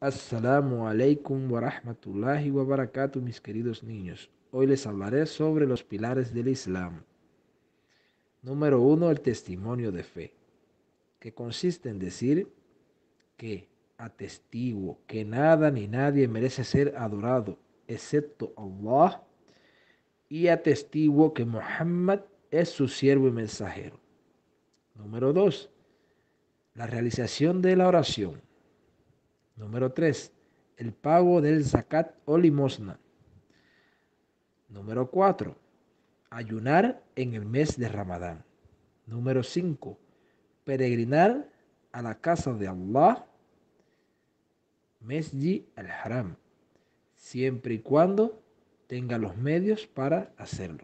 As-salamu alaikum wa rahmatullahi wa barakatuh, mis queridos niños. Hoy les hablaré sobre los pilares del Islam. Número uno, el testimonio de fe, que consiste en decir que atestiguo que nada ni nadie merece ser adorado excepto Allah y atestiguo que Muhammad es su siervo y mensajero. Número dos, la realización de la oración Número 3. El pago del zakat o limosna. Número 4. Ayunar en el mes de Ramadán. Número 5. Peregrinar a la casa de Allah, Mesji al-Haram, siempre y cuando tenga los medios para hacerlo.